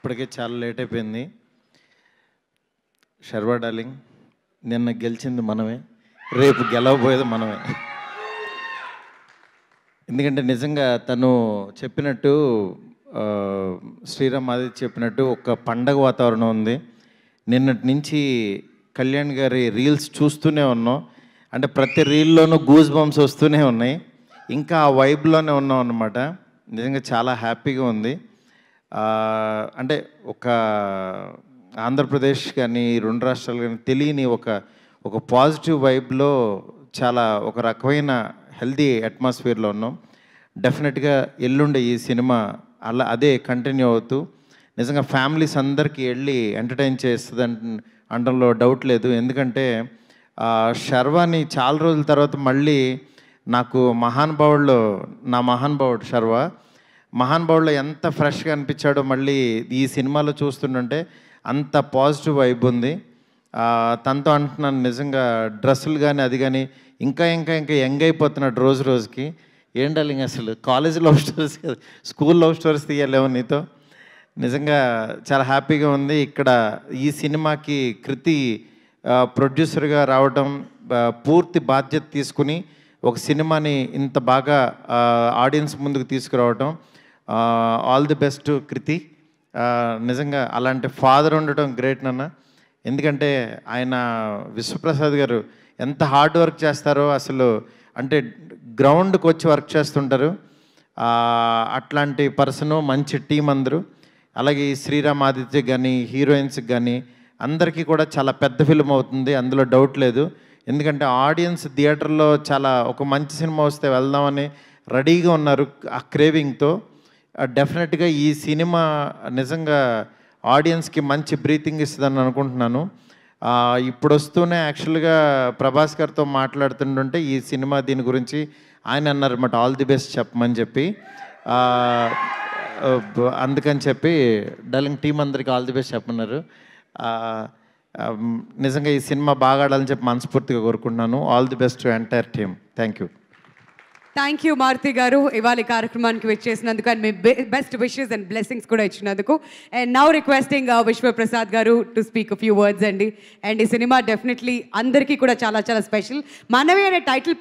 ఇప్పటికే చాలా లేట్ అయిపోయింది శర్వా డార్లింగ్ నిన్న గెలిచింది మనమే రేపు గెలవబోయేది మనమే ఎందుకంటే నిజంగా తను చెప్పినట్టు శ్రీరామ్ ఆదిత్య చెప్పినట్టు ఒక పండగ వాతావరణం ఉంది నిన్నటి నుంచి కళ్యాణ్ గారి రీల్స్ చూస్తూనే ఉన్నాం అంటే ప్రతి రీల్లోనూ గూజ్ బంప్స్ వస్తూనే ఉన్నాయి ఇంకా ఆ వైబ్లోనే ఉన్నాం అన్నమాట నిజంగా చాలా హ్యాపీగా ఉంది అంటే ఒక ఆంధ్రప్రదేశ్ కానీ రెండు రాష్ట్రాలు కానీ తెలియని ఒక ఒక పాజిటివ్ వైబ్లో చాలా ఒక రకమైన హెల్దీ అట్మాస్ఫియర్లో ఉన్నాం డెఫినెట్గా ఎల్లుండే ఈ సినిమా అలా అదే కంటిన్యూ అవుతూ నిజంగా ఫ్యామిలీస్ అందరికీ వెళ్ళి ఎంటర్టైన్ చేస్తుంది అనడంలో డౌట్ లేదు ఎందుకంటే శర్వాని చాలా రోజుల తర్వాత మళ్ళీ నాకు మహానుభావుల్లో నా మహానుభావుడు శర్వా మహానుభావుడు ఎంత ఫ్రెష్గా అనిపించాడో మళ్ళీ ఈ సినిమాలో చూస్తుంటే అంత పాజిటివ్ వైబ్ ఉంది తనతో అంటున్నాను నిజంగా డ్రెస్సులు కానీ అది కానీ ఇంకా ఇంకా ఇంకా యంగ్ అయిపోతున్నాడు రోజు రోజుకి ఏం అసలు college love stories school love stories తీయలేవు నీతో నిజంగా చాలా హ్యాపీగా ఉంది ఇక్కడ ఈ సినిమాకి కృతి ప్రొడ్యూసర్గా రావడం పూర్తి బాధ్యత తీసుకుని ఒక సినిమాని ఇంత బాగా ఆడియన్స్ ముందుకు తీసుకురావటం ఆల్ ది బెస్ట్ కృతి నిజంగా అలాంటి ఫాదర్ ఉండటం గ్రేట్ నాన్న ఎందుకంటే ఆయన విశ్వప్రసాద్ గారు ఎంత హార్డ్ వర్క్ చేస్తారో అసలు అంటే గ్రౌండ్కి వచ్చి వర్క్ చేస్తుంటారు అట్లాంటి పర్సను మంచి టీం అందరూ అలాగే ఈ శ్రీరామ్ ఆదిత్య కానీ హీరోయిన్స్కి కానీ అందరికీ కూడా చాలా పెద్ద ఫిల్మ్ అవుతుంది అందులో డౌట్ లేదు ఎందుకంటే ఆడియన్స్ థియేటర్లో చాలా ఒక మంచి సినిమా వస్తే వెళ్దామని రెడీగా ఉన్నారు ఆ క్రేవింగ్తో డెఫినెట్గా ఈ సినిమా నిజంగా ఆడియన్స్కి మంచి బ్రీతింగ్ ఇస్తుందని అనుకుంటున్నాను ఇప్పుడు వస్తూనే యాక్చువల్గా ప్రభాస్ గారితో మాట్లాడుతుంటుంటే ఈ సినిమా దీని గురించి ఆయన అన్నారన్నమాట ఆల్ ది బెస్ట్ చెప్పమని చెప్పి అందుకని చెప్పి డలింగ్ టీం అందరికి ఆల్ ది బెస్ట్ చెప్పన్నారు నిజంగా ఈ సినిమా బాగా ఆడాలని చెప్పి మనస్ఫూర్తిగా కోరుకుంటున్నాను all the best to entire team thank you thank you Maruti garu ఇవాళ కార్యక్రమానికి వచ్చేసినందుకు అండ్ మీ బెస్ట్ విషెస్ అండ్ బ్లెస్సింగ్స్ కూడా ఇచ్చినందుకు and now requesting Vishwaprasad garu to speak few words అండి అండ్ ఈ సినిమా డెఫినెట్లీ అందరికీ కూడా చాలా చాలా స్పెషల్ మనవి అనే టైటిల్